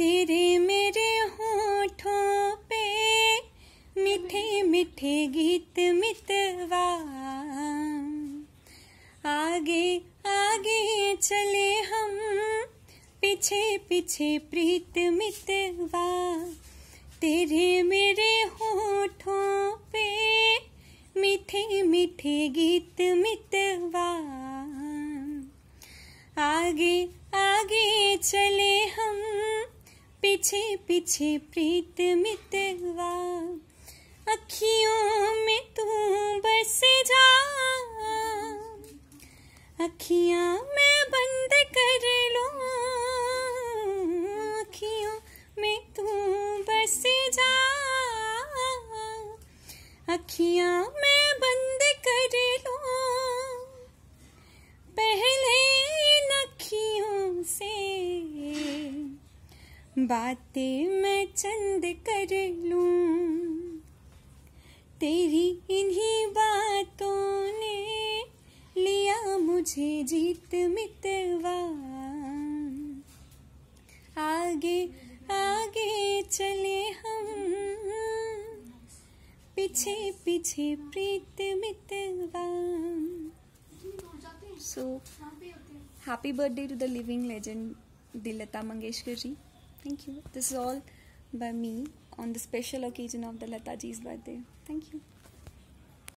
तेरे मेरे होठों पे मीठे मीठे गीत मितवा आगे आगे चले हम पीछे पीछे प्रीत मितवा तेरे मेरे होठों पे मीठे मीठे गीत मितवा आगे आगे चले हम पीछे पीछे प्रीत मितवा अखियों में तू बस जा अखियां मैं बंद कर लो अखियों में तू बस जा अखियां मैं बातें मैं चंद कर लू तेरी इन्हीं बातों ने लिया मुझे जीत मितवा आगे आगे चले हम पीछे पीछे प्रीत मितवा so happy birthday to the living legend दिलता Mangeshkar ji Thank you. This is all by me on the special occasion of the Lataji's birthday. Thank you.